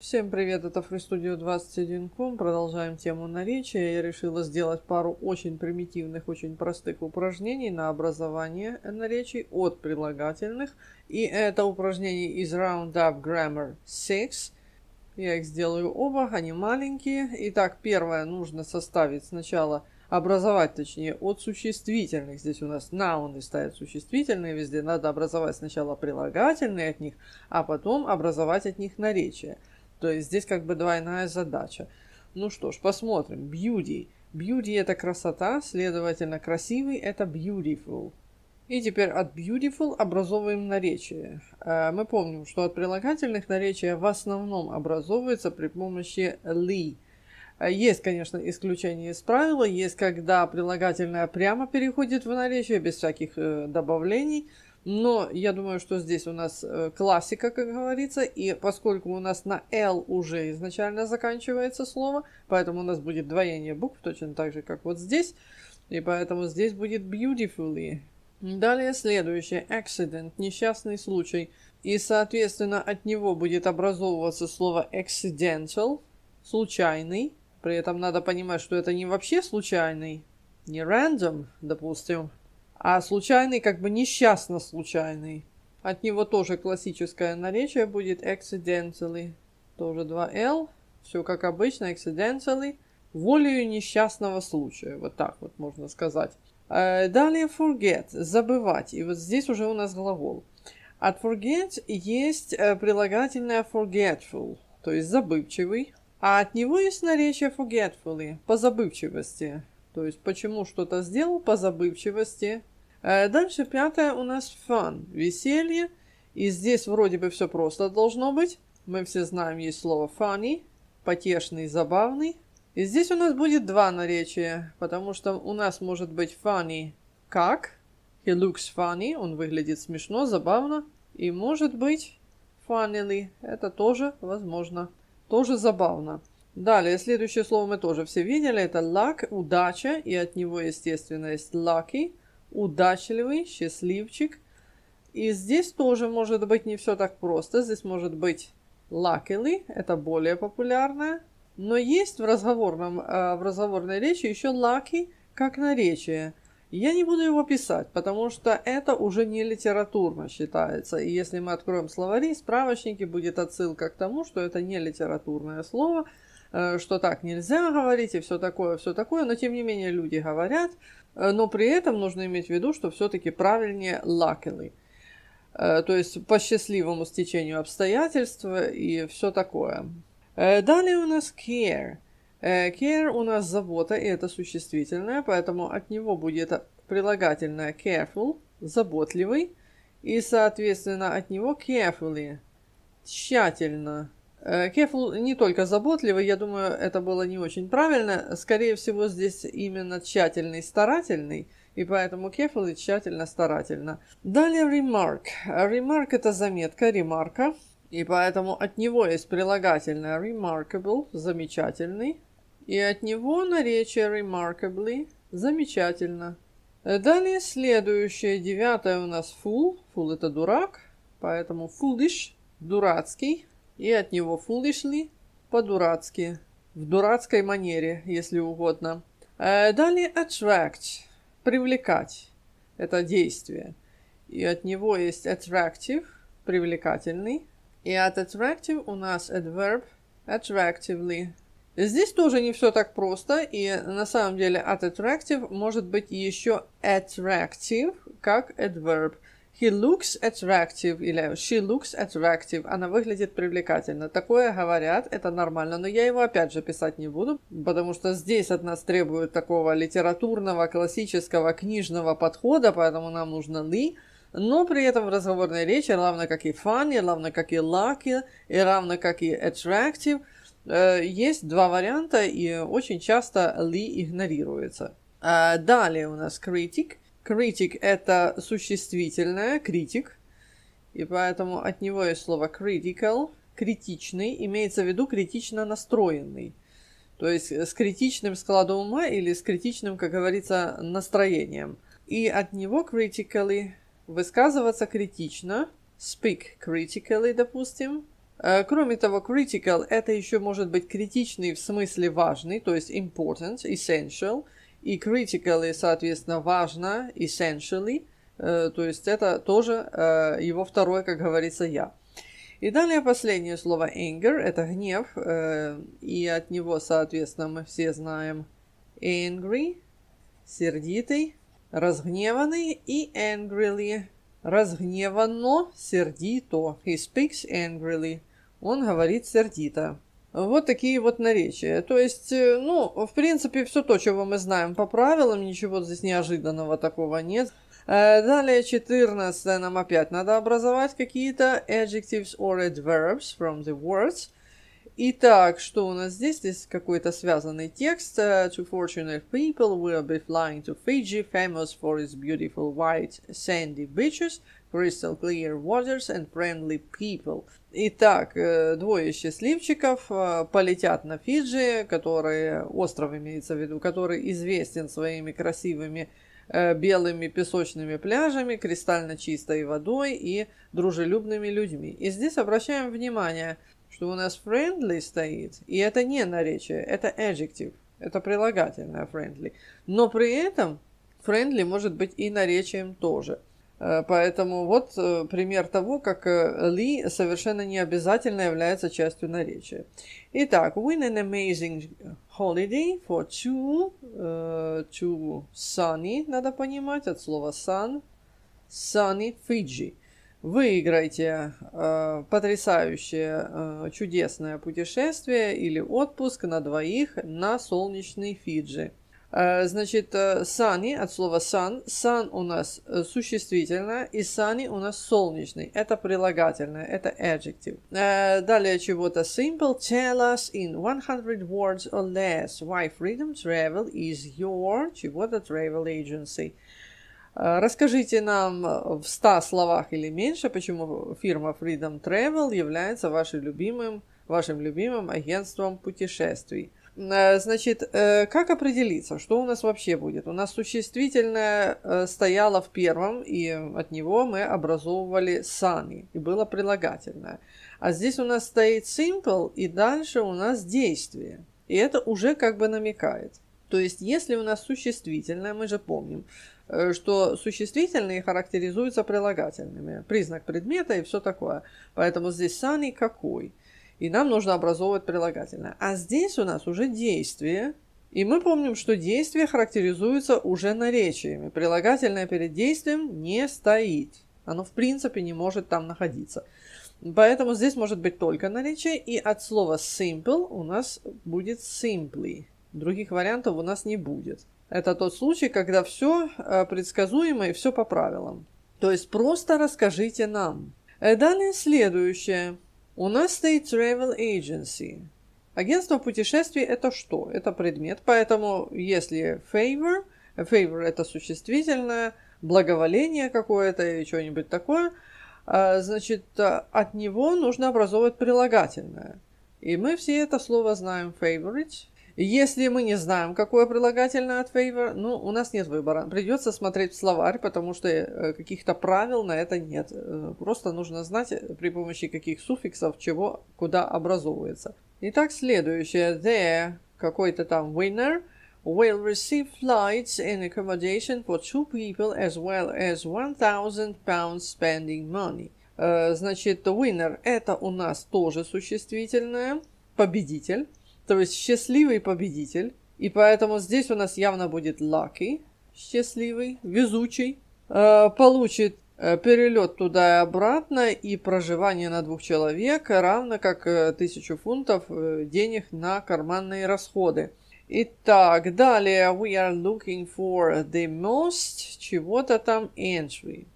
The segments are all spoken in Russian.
Всем привет, это FreeStudio21.com. Продолжаем тему наречия. Я решила сделать пару очень примитивных, очень простых упражнений на образование наречий от прилагательных. И это упражнение из Roundup Grammar 6. Я их сделаю оба, они маленькие. Итак, первое нужно составить сначала образовать, точнее, от существительных. Здесь у нас науны ставят существительные, везде надо образовать сначала прилагательные от них, а потом образовать от них наречия. То есть здесь как бы двойная задача. Ну что ж, посмотрим. Beauty. Beauty это красота, следовательно, красивый это beautiful. И теперь от beautiful образовываем наречие. Э, мы помним, что от прилагательных наречия в основном образовывается при помощи ли. Э, есть, конечно, исключения из правила, есть когда прилагательное прямо переходит в наречие без всяких э, добавлений – но я думаю, что здесь у нас э, классика, как говорится, и поскольку у нас на L уже изначально заканчивается слово, поэтому у нас будет двоение букв, точно так же, как вот здесь, и поэтому здесь будет beautifully. Далее следующее, accident, несчастный случай, и, соответственно, от него будет образовываться слово accidental, случайный, при этом надо понимать, что это не вообще случайный, не random, допустим, а случайный как бы несчастно случайный. От него тоже классическое наречие будет accidentally. Тоже 2L. Все как обычно, accidentally. Волею несчастного случая. Вот так вот можно сказать. Э, далее forget, забывать. И вот здесь уже у нас глагол. От forget есть э, прилагательное forgetful, то есть забывчивый. А от него есть наречие forgetfully, по забывчивости. То есть почему что-то сделал по забывчивости. Э, дальше пятое у нас фан, веселье. И здесь вроде бы все просто должно быть. Мы все знаем, есть слово funny, потешный, забавный. И здесь у нас будет два наречия, потому что у нас может быть funny как, he looks funny, он выглядит смешно, забавно, и может быть funnily, это тоже возможно, тоже забавно. Далее, следующее слово мы тоже все видели. Это luck, удача, и от него, естественно, есть lucky, удачливый, счастливчик. И здесь тоже может быть не все так просто. Здесь может быть luckily, это более популярное. Но есть в, разговорном, э, в разговорной речи еще lucky как наречие. Я не буду его писать, потому что это уже не литературно считается. И если мы откроем словари, справочники, будет отсылка к тому, что это не литературное слово – Э, что так нельзя говорить и все такое, все такое, но тем не менее люди говорят, э, но при этом нужно иметь в виду, что все-таки правильнее luckily, э, то есть по счастливому стечению обстоятельств и все такое. Далее у нас care. Care у нас забота, и это существительное, поэтому от него будет прилагательное careful, заботливый, и, соответственно, от него carefully, тщательно, Э, Кефл не только заботливый, я думаю, это было не очень правильно. Скорее всего, здесь именно тщательный, старательный, и поэтому Кефл и тщательно, старательно. Далее ремарк. Ремарк – это заметка, ремарка, и поэтому от него есть прилагательное remarkable – замечательный, и от него наречие remarkably – замечательно. Э, далее следующее, девятое у нас fool. Fool – это дурак, поэтому foolish – дурацкий – и от него foolishly по-дурацки, в дурацкой манере, если угодно. Э, Далее attract, привлекать, это действие. И от него есть attractive, привлекательный, и от attractive у нас adverb attractively. Здесь тоже не все так просто, и на самом деле от attractive может быть еще attractive, как adverb – He looks attractive или she looks attractive. Она выглядит привлекательно. Такое говорят, это нормально, но я его опять же писать не буду, потому что здесь от нас требуют такого литературного, классического, книжного подхода, поэтому нам нужно ли. Но при этом в разговорной речи, равно как и funny, равно как и lucky, и равно как и attractive, э, есть два варианта, и очень часто ли игнорируется. А, далее у нас критик – Критик – это существительное, критик, и поэтому от него есть слово critical, критичный, имеется в виду критично настроенный. То есть с критичным складом ума или с критичным, как говорится, настроением. И от него critically высказываться критично, speak critically, допустим. Э, кроме того, critical – это еще может быть критичный в смысле важный, то есть important, essential – и critically, соответственно, важно, essentially, э, то есть это тоже э, его второе, как говорится, я. И далее последнее слово anger, это гнев, э, и от него, соответственно, мы все знаем angry, сердитый, разгневанный и angrily, разгневанно, сердито. He speaks angrily, он говорит сердито. Вот такие вот наречия. То есть, э, ну, в принципе, все то, чего мы знаем по правилам, ничего здесь неожиданного такого нет. Э, далее 14 нам опять надо образовать какие-то adjectives or adverbs from the words. Итак, что у нас здесь? Здесь какой-то связанный текст. Э, to fortunate people will be flying to Fiji, famous for its beautiful white sandy beaches – Crystal Clear Waters and Friendly People. Итак, э, двое счастливчиков э, полетят на Фиджи, который, остров имеется в виду, который известен своими красивыми э, белыми песочными пляжами, кристально чистой водой и дружелюбными людьми. И здесь обращаем внимание, что у нас friendly стоит, и это не наречие, это adjective, это прилагательное friendly. Но при этом friendly может быть и наречием тоже. Э, поэтому вот э, пример того, как э, ли совершенно не обязательно является частью наречия. Итак, win an amazing holiday for two, uh, two sunny, надо понимать от слова sun, sunny Fiji. Выиграйте э, потрясающее, э, чудесное путешествие или отпуск на двоих на солнечный Фиджи. Э, значит, э, сани от слова сан. Сан у нас э, существительное, и сани у нас солнечный. Это прилагательное, это adjective. Далее чего-то simple. Tell us in 100 words or less why freedom travel is your чего-то travel agency. Расскажите нам в 100 словах или меньше, почему фирма Freedom Travel является вашим любимым, вашим любимым агентством путешествий. Э, значит, э, как определиться, что у нас вообще будет? У нас существительное э, стояло в первом, и от него мы образовывали сами, и было прилагательное. А здесь у нас стоит simple, и дальше у нас действие. И это уже как бы намекает. То есть, если у нас существительное, мы же помним, что существительные характеризуются прилагательными. Признак предмета и все такое. Поэтому здесь sunny какой – и нам нужно образовывать прилагательное. А здесь у нас уже действие, и мы помним, что действие характеризуется уже наречиями. Прилагательное перед действием не стоит. Оно в принципе не может там находиться. Поэтому здесь может быть только наречие, и от слова simple у нас будет simply. Других вариантов у нас не будет. Это тот случай, когда все э, предсказуемо и все по правилам. То есть просто расскажите нам. Э, далее следующее. У нас стоит Travel Agency. Агентство путешествий – это что? Это предмет, поэтому если favor, favor – это существительное, благоволение какое-то или что-нибудь такое, а, значит, а, от него нужно образовывать прилагательное. И мы все это слово знаем favorite, если мы не знаем, какое прилагательное от favor, ну, у нас нет выбора. Придется смотреть в словарь, потому что э, каких-то правил на это нет. Э, просто нужно знать, э, при помощи каких суффиксов чего куда образовывается. Итак, следующее. The какой-то там winner will receive flights and accommodation for two people as well as 1000 pounds spending money. Значит, winner это у нас тоже существительное, победитель. То есть счастливый победитель. И поэтому здесь у нас явно будет lucky, счастливый, везучий. Э, получит э, перелет туда и обратно и проживание на двух человек, равно как э, тысячу фунтов денег на карманные расходы. Итак, далее we are looking for the most чего-то там entry.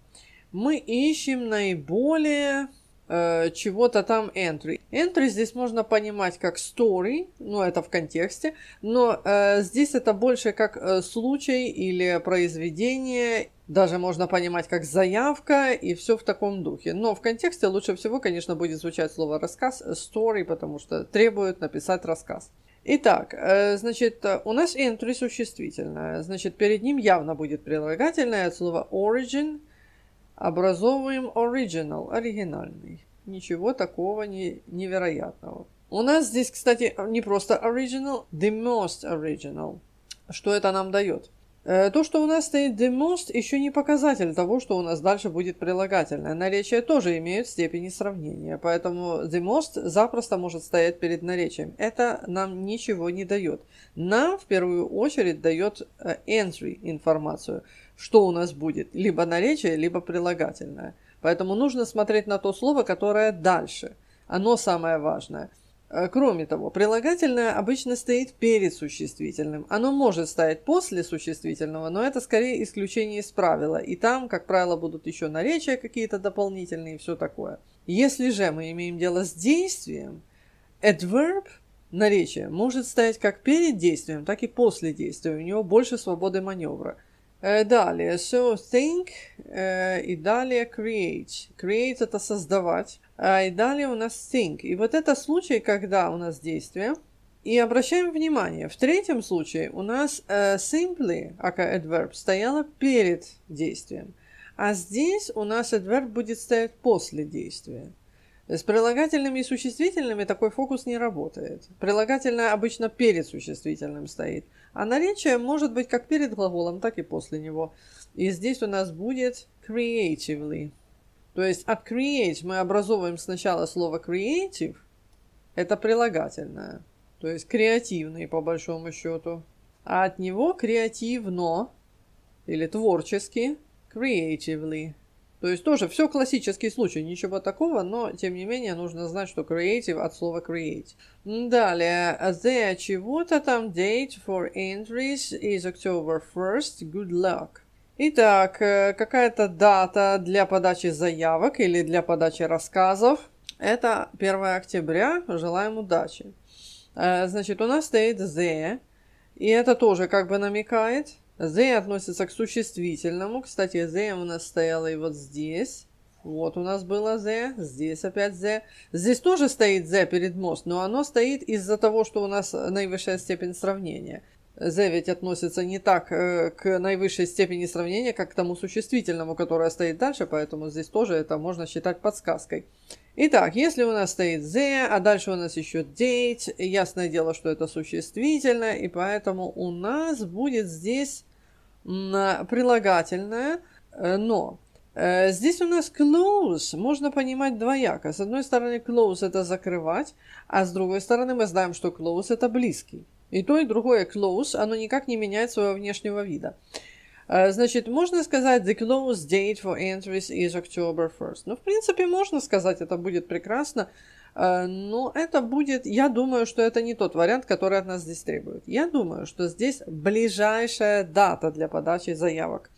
Мы ищем наиболее Э, чего-то там entry. Entry здесь можно понимать как story, ну это в контексте, но э, здесь это больше как э, случай или произведение, даже можно понимать как заявка и все в таком духе. Но в контексте лучше всего, конечно, будет звучать слово рассказ, э, story, потому что требует написать рассказ. Итак, э, значит, у нас entry существительное, значит, перед ним явно будет прилагательное от слова origin – Образовываем original, оригинальный. Ничего такого не, невероятного. У нас здесь, кстати, не просто original, the most original. Что это нам дает? Э, то, что у нас стоит the most, еще не показатель того, что у нас дальше будет прилагательное. Наречия тоже имеют степени сравнения, поэтому the most запросто может стоять перед наречием. Это нам ничего не дает. Нам в первую очередь дает э, entry информацию – что у нас будет, либо наречие, либо прилагательное. Поэтому нужно смотреть на то слово, которое дальше. Оно самое важное. Э, кроме того, прилагательное обычно стоит перед существительным. Оно может стоять после существительного, но это скорее исключение из правила. И там, как правило, будут еще наречия какие-то дополнительные и все такое. Если же мы имеем дело с действием, adverb, наречие, может стоять как перед действием, так и после действия. У него больше свободы маневра – Э, далее, so think, э, и далее create. Create это создавать, а, и далее у нас think. И вот это случай, когда у нас действие. И обращаем внимание, в третьем случае у нас э, simply, ака adverb, стояло перед действием. А здесь у нас adverb будет стоять после действия. С прилагательными и существительными такой фокус не работает. Прилагательное обычно перед существительным стоит – а наречие может быть как перед глаголом, так и после него. И здесь у нас будет creatively. То есть от а create мы образовываем сначала слово creative, это прилагательное, то есть креативный по большому счету. А от него креативно или творчески creatively. То есть тоже все классический случай, ничего такого, но тем не менее нужно знать, что creative от слова create. Далее, the чего-то там date for entries is October 1st, good luck. Итак, э, какая-то дата для подачи заявок или для подачи рассказов. Это 1 октября, желаем удачи. Э, значит, у нас стоит the, и это тоже как бы намекает – They относится к существительному. Кстати, they у нас стояла и вот здесь. Вот у нас было the, здесь опять the. Здесь тоже стоит the перед мост, но оно стоит из-за того, что у нас наивысшая степень сравнения. The ведь относится не так э, к наивысшей степени сравнения, как к тому существительному, которое стоит дальше, поэтому здесь тоже это можно считать подсказкой. Итак, если у нас стоит the, а дальше у нас еще date, ясное дело, что это существительное, и поэтому у нас будет здесь прилагательное, э, но э, здесь у нас close можно понимать двояко. С одной стороны, close это закрывать, а с другой стороны мы знаем, что close это близкий. И то, и другое close, оно никак не меняет своего внешнего вида. А, значит, можно сказать, the close date for entries is October 1st. Ну, в принципе, можно сказать, это будет прекрасно. А, но это будет, я думаю, что это не тот вариант, который от нас здесь требует. Я думаю, что здесь ближайшая дата для подачи заявок.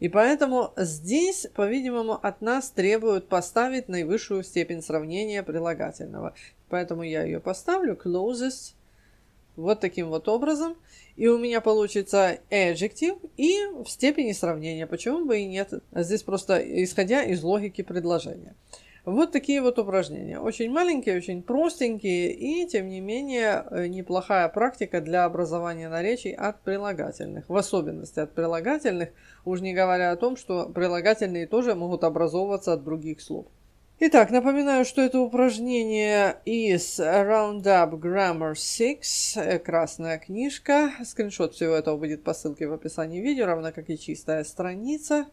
И поэтому здесь, по-видимому, от нас требуют поставить наивысшую степень сравнения прилагательного. Поэтому я ее поставлю closest вот таким вот образом. И у меня получится adjective и в степени сравнения. Почему бы и нет? Здесь просто исходя из логики предложения. Вот такие вот упражнения. Очень маленькие, очень простенькие и, тем не менее, неплохая практика для образования наречий от прилагательных. В особенности от прилагательных, уж не говоря о том, что прилагательные тоже могут образовываться от других слов. Итак, напоминаю, что это упражнение из Roundup Grammar 6, э, красная книжка. Скриншот всего этого будет по ссылке в описании видео, равно как и чистая страница,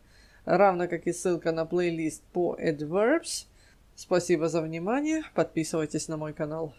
равно как и ссылка на плейлист по Adverbs. Спасибо за внимание, подписывайтесь на мой канал.